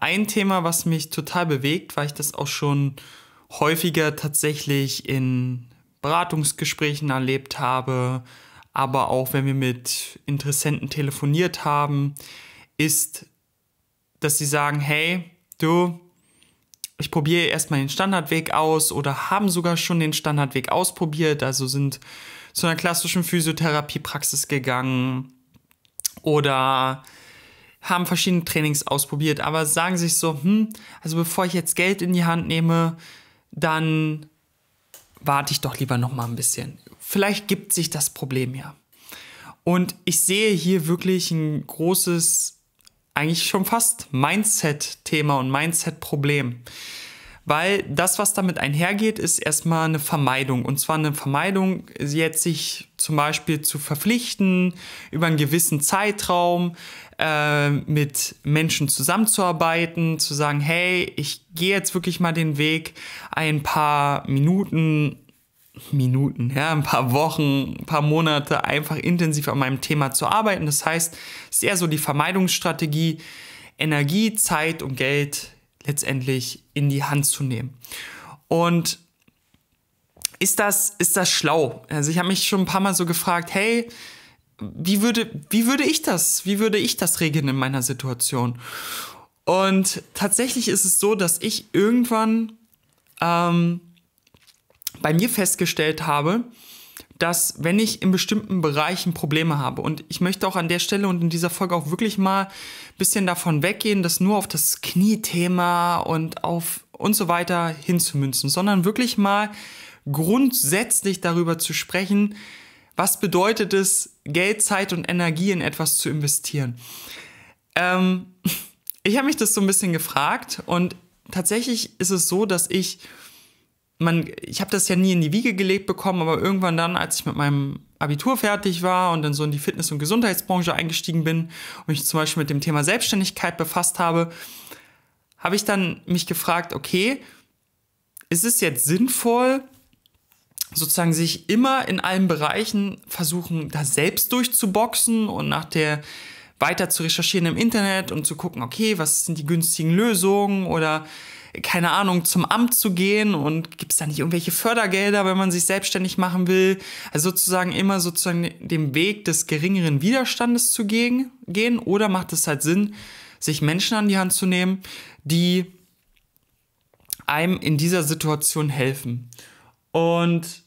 ein Thema, was mich total bewegt, weil ich das auch schon häufiger tatsächlich in Beratungsgesprächen erlebt habe, aber auch wenn wir mit Interessenten telefoniert haben, ist, dass sie sagen, hey, du, ich probiere erstmal den Standardweg aus oder haben sogar schon den Standardweg ausprobiert, also sind zu einer klassischen Physiotherapiepraxis gegangen oder haben verschiedene Trainings ausprobiert, aber sagen sich so, hm, also bevor ich jetzt Geld in die Hand nehme, dann warte ich doch lieber noch mal ein bisschen. Vielleicht gibt sich das Problem ja. Und ich sehe hier wirklich ein großes, eigentlich schon fast Mindset-Thema und Mindset-Problem weil das, was damit einhergeht, ist erstmal eine Vermeidung. Und zwar eine Vermeidung, jetzt sich zum Beispiel zu verpflichten, über einen gewissen Zeitraum äh, mit Menschen zusammenzuarbeiten, zu sagen, hey, ich gehe jetzt wirklich mal den Weg, ein paar Minuten Minuten, ja, ein paar Wochen, ein paar Monate einfach intensiv an meinem Thema zu arbeiten. Das heißt, es ist eher so die Vermeidungsstrategie, Energie, Zeit und Geld letztendlich in die Hand zu nehmen. Und ist das, ist das schlau? Also ich habe mich schon ein paar Mal so gefragt, hey, wie würde, wie würde ich das, wie würde ich das regeln in meiner Situation? Und tatsächlich ist es so, dass ich irgendwann ähm, bei mir festgestellt habe, dass wenn ich in bestimmten Bereichen Probleme habe und ich möchte auch an der Stelle und in dieser Folge auch wirklich mal ein bisschen davon weggehen, das nur auf das Kniethema und auf und so weiter hinzumünzen, sondern wirklich mal grundsätzlich darüber zu sprechen, was bedeutet es, Geld, Zeit und Energie in etwas zu investieren. Ähm, ich habe mich das so ein bisschen gefragt und tatsächlich ist es so, dass ich man, ich habe das ja nie in die Wiege gelegt bekommen, aber irgendwann dann, als ich mit meinem Abitur fertig war und dann so in die Fitness- und Gesundheitsbranche eingestiegen bin und mich zum Beispiel mit dem Thema Selbstständigkeit befasst habe, habe ich dann mich gefragt, okay, ist es jetzt sinnvoll, sozusagen sich immer in allen Bereichen versuchen, da selbst durchzuboxen und nach der weiter zu recherchieren im Internet und zu gucken, okay, was sind die günstigen Lösungen oder keine Ahnung, zum Amt zu gehen und gibt es da nicht irgendwelche Fördergelder, wenn man sich selbstständig machen will? Also sozusagen immer sozusagen dem Weg des geringeren Widerstandes zu gehen, gehen oder macht es halt Sinn, sich Menschen an die Hand zu nehmen, die einem in dieser Situation helfen? Und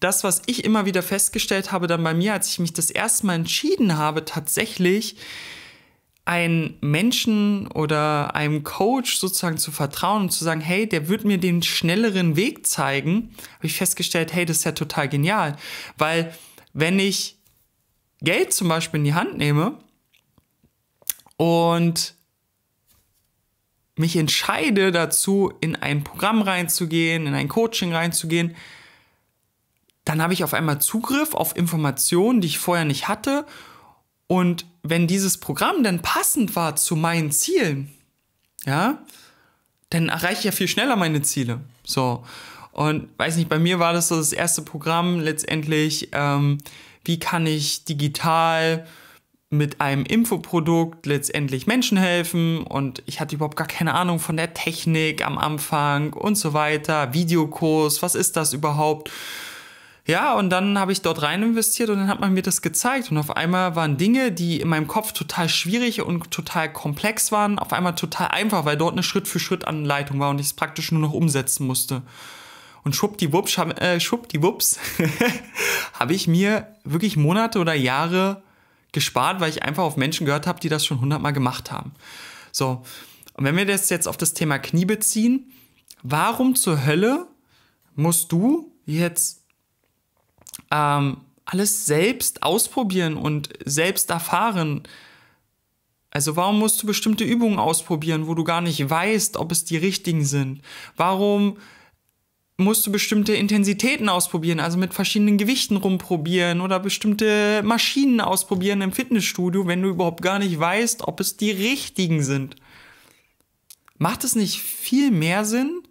das, was ich immer wieder festgestellt habe, dann bei mir, als ich mich das erste Mal entschieden habe, tatsächlich einen Menschen oder einem Coach sozusagen zu vertrauen und zu sagen, hey, der wird mir den schnelleren Weg zeigen, habe ich festgestellt, hey, das ist ja total genial. Weil wenn ich Geld zum Beispiel in die Hand nehme und mich entscheide dazu, in ein Programm reinzugehen, in ein Coaching reinzugehen, dann habe ich auf einmal Zugriff auf Informationen, die ich vorher nicht hatte und wenn dieses Programm dann passend war zu meinen Zielen, ja, dann erreiche ich ja viel schneller meine Ziele. So. Und weiß nicht, bei mir war das so das erste Programm letztendlich, ähm, wie kann ich digital mit einem Infoprodukt letztendlich Menschen helfen und ich hatte überhaupt gar keine Ahnung von der Technik am Anfang und so weiter, Videokurs, was ist das überhaupt? Ja, und dann habe ich dort rein investiert und dann hat man mir das gezeigt. Und auf einmal waren Dinge, die in meinem Kopf total schwierig und total komplex waren, auf einmal total einfach, weil dort eine Schritt-für-Schritt-Anleitung war und ich es praktisch nur noch umsetzen musste. Und schwuppdiwupps, äh, schwuppdiwupps habe ich mir wirklich Monate oder Jahre gespart, weil ich einfach auf Menschen gehört habe, die das schon hundertmal gemacht haben. So, und wenn wir das jetzt auf das Thema Knie beziehen, warum zur Hölle musst du jetzt ähm, alles selbst ausprobieren und selbst erfahren. Also warum musst du bestimmte Übungen ausprobieren, wo du gar nicht weißt, ob es die richtigen sind? Warum musst du bestimmte Intensitäten ausprobieren, also mit verschiedenen Gewichten rumprobieren oder bestimmte Maschinen ausprobieren im Fitnessstudio, wenn du überhaupt gar nicht weißt, ob es die richtigen sind? Macht es nicht viel mehr Sinn,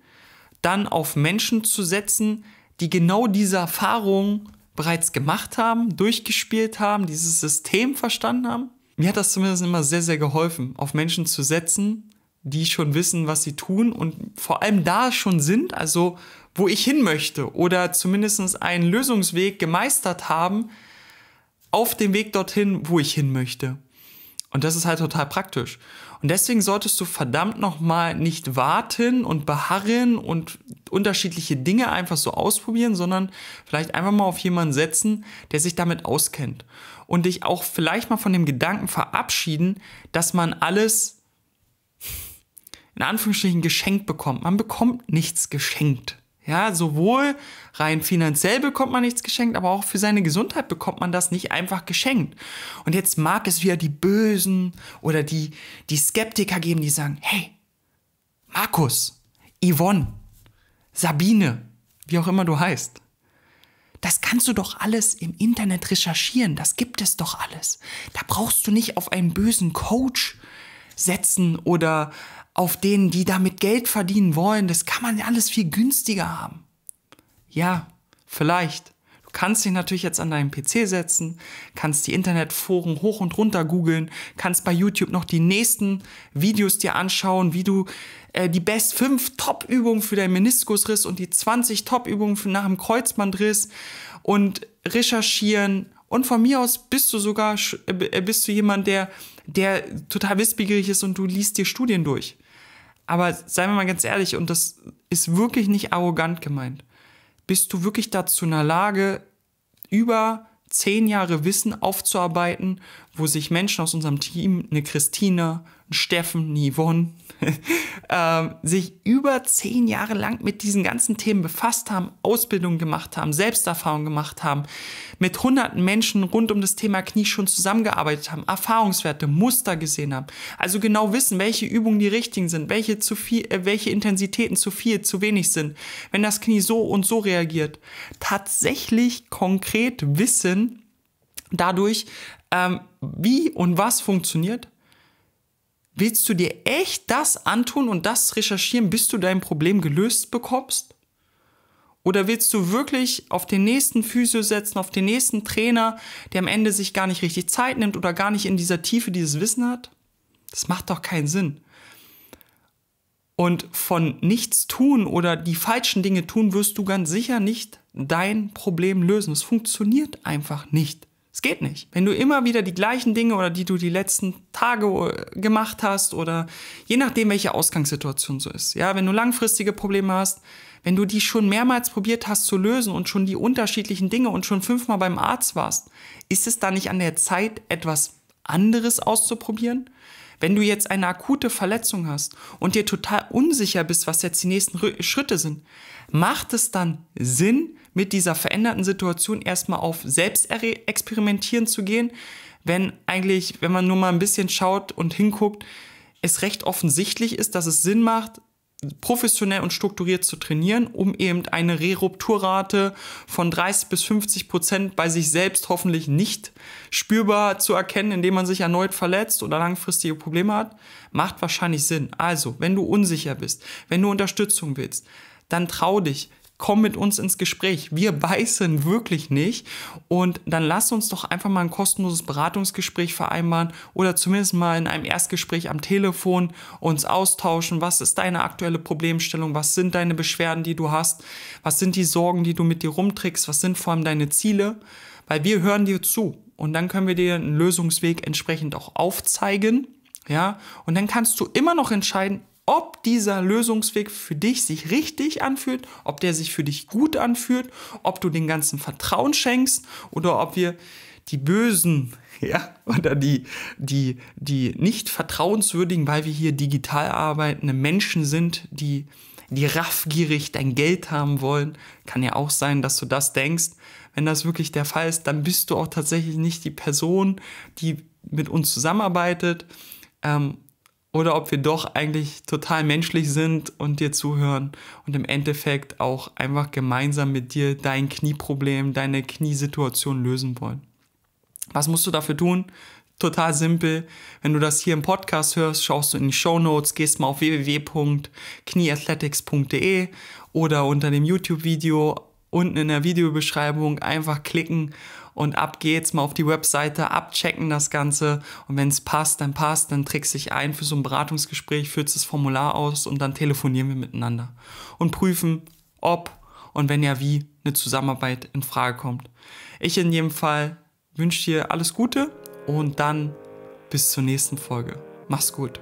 dann auf Menschen zu setzen, die genau diese Erfahrung bereits gemacht haben, durchgespielt haben, dieses System verstanden haben. Mir hat das zumindest immer sehr, sehr geholfen, auf Menschen zu setzen, die schon wissen, was sie tun und vor allem da schon sind, also wo ich hin möchte oder zumindest einen Lösungsweg gemeistert haben auf dem Weg dorthin, wo ich hin möchte. Und das ist halt total praktisch. Und deswegen solltest du verdammt nochmal nicht warten und beharren und unterschiedliche Dinge einfach so ausprobieren, sondern vielleicht einfach mal auf jemanden setzen, der sich damit auskennt. Und dich auch vielleicht mal von dem Gedanken verabschieden, dass man alles in Anführungsstrichen geschenkt bekommt. Man bekommt nichts geschenkt. Ja, sowohl rein finanziell bekommt man nichts geschenkt, aber auch für seine Gesundheit bekommt man das nicht einfach geschenkt. Und jetzt mag es wieder die Bösen oder die, die Skeptiker geben, die sagen, hey, Markus, Yvonne, Sabine, wie auch immer du heißt, das kannst du doch alles im Internet recherchieren, das gibt es doch alles. Da brauchst du nicht auf einen bösen Coach setzen oder auf denen, die damit Geld verdienen wollen. Das kann man ja alles viel günstiger haben. Ja, vielleicht. Du kannst dich natürlich jetzt an deinen PC setzen, kannst die Internetforen hoch und runter googeln, kannst bei YouTube noch die nächsten Videos dir anschauen, wie du äh, die Best 5 Top-Übungen für deinen Meniskusriss und die 20 Top-Übungen nach dem Kreuzbandriss und recherchieren. Und von mir aus bist du sogar, äh, bist du jemand, der der total wissbegierig ist und du liest dir Studien durch. Aber seien wir mal ganz ehrlich, und das ist wirklich nicht arrogant gemeint, bist du wirklich dazu in der Lage, über zehn Jahre Wissen aufzuarbeiten, wo sich Menschen aus unserem Team, eine Christina, Steffen, Nivon, ähm, sich über zehn Jahre lang mit diesen ganzen Themen befasst haben, Ausbildung gemacht haben, Selbsterfahrung gemacht haben, mit hunderten Menschen rund um das Thema Knie schon zusammengearbeitet haben, Erfahrungswerte, Muster gesehen haben. Also genau wissen, welche Übungen die richtigen sind, welche, zu viel, äh, welche Intensitäten zu viel, zu wenig sind, wenn das Knie so und so reagiert. Tatsächlich konkret wissen dadurch, ähm, wie und was funktioniert Willst du dir echt das antun und das recherchieren, bis du dein Problem gelöst bekommst? Oder willst du wirklich auf den nächsten Physio setzen, auf den nächsten Trainer, der am Ende sich gar nicht richtig Zeit nimmt oder gar nicht in dieser Tiefe dieses Wissen hat? Das macht doch keinen Sinn. Und von nichts tun oder die falschen Dinge tun, wirst du ganz sicher nicht dein Problem lösen. Es funktioniert einfach nicht. Es geht nicht. Wenn du immer wieder die gleichen Dinge oder die du die letzten Tage äh, gemacht hast oder je nachdem, welche Ausgangssituation so ist. Ja, wenn du langfristige Probleme hast, wenn du die schon mehrmals probiert hast zu lösen und schon die unterschiedlichen Dinge und schon fünfmal beim Arzt warst, ist es da nicht an der Zeit, etwas anderes auszuprobieren? Wenn du jetzt eine akute Verletzung hast und dir total unsicher bist, was jetzt die nächsten Schritte sind, macht es dann Sinn, mit dieser veränderten Situation erstmal auf Selbstexperimentieren zu gehen, wenn eigentlich, wenn man nur mal ein bisschen schaut und hinguckt, es recht offensichtlich ist, dass es Sinn macht, professionell und strukturiert zu trainieren, um eben eine Rerupturrate von 30 bis 50 Prozent bei sich selbst hoffentlich nicht spürbar zu erkennen, indem man sich erneut verletzt oder langfristige Probleme hat, macht wahrscheinlich Sinn. Also, wenn du unsicher bist, wenn du Unterstützung willst, dann trau dich, komm mit uns ins Gespräch. Wir beißen wirklich nicht. Und dann lass uns doch einfach mal ein kostenloses Beratungsgespräch vereinbaren oder zumindest mal in einem Erstgespräch am Telefon uns austauschen. Was ist deine aktuelle Problemstellung? Was sind deine Beschwerden, die du hast? Was sind die Sorgen, die du mit dir rumträgst? Was sind vor allem deine Ziele? Weil wir hören dir zu. Und dann können wir dir einen Lösungsweg entsprechend auch aufzeigen. Ja, und dann kannst du immer noch entscheiden, ob dieser Lösungsweg für dich sich richtig anfühlt, ob der sich für dich gut anfühlt, ob du den ganzen Vertrauen schenkst oder ob wir die bösen ja, oder die, die, die nicht vertrauenswürdigen, weil wir hier digital arbeitende Menschen sind, die, die raffgierig dein Geld haben wollen. Kann ja auch sein, dass du das denkst. Wenn das wirklich der Fall ist, dann bist du auch tatsächlich nicht die Person, die mit uns zusammenarbeitet. Ähm, oder ob wir doch eigentlich total menschlich sind und dir zuhören und im Endeffekt auch einfach gemeinsam mit dir dein Knieproblem, deine Kniesituation lösen wollen. Was musst du dafür tun? Total simpel. Wenn du das hier im Podcast hörst, schaust du in die Show Notes, gehst mal auf www.knieathletics.de oder unter dem YouTube-Video unten in der Videobeschreibung einfach klicken und ab geht's mal auf die Webseite, abchecken das Ganze und wenn es passt, dann passt, dann trägst du dich ein für so ein Beratungsgespräch, führst das Formular aus und dann telefonieren wir miteinander und prüfen, ob und wenn ja wie eine Zusammenarbeit in Frage kommt. Ich in jedem Fall wünsche dir alles Gute und dann bis zur nächsten Folge. Mach's gut.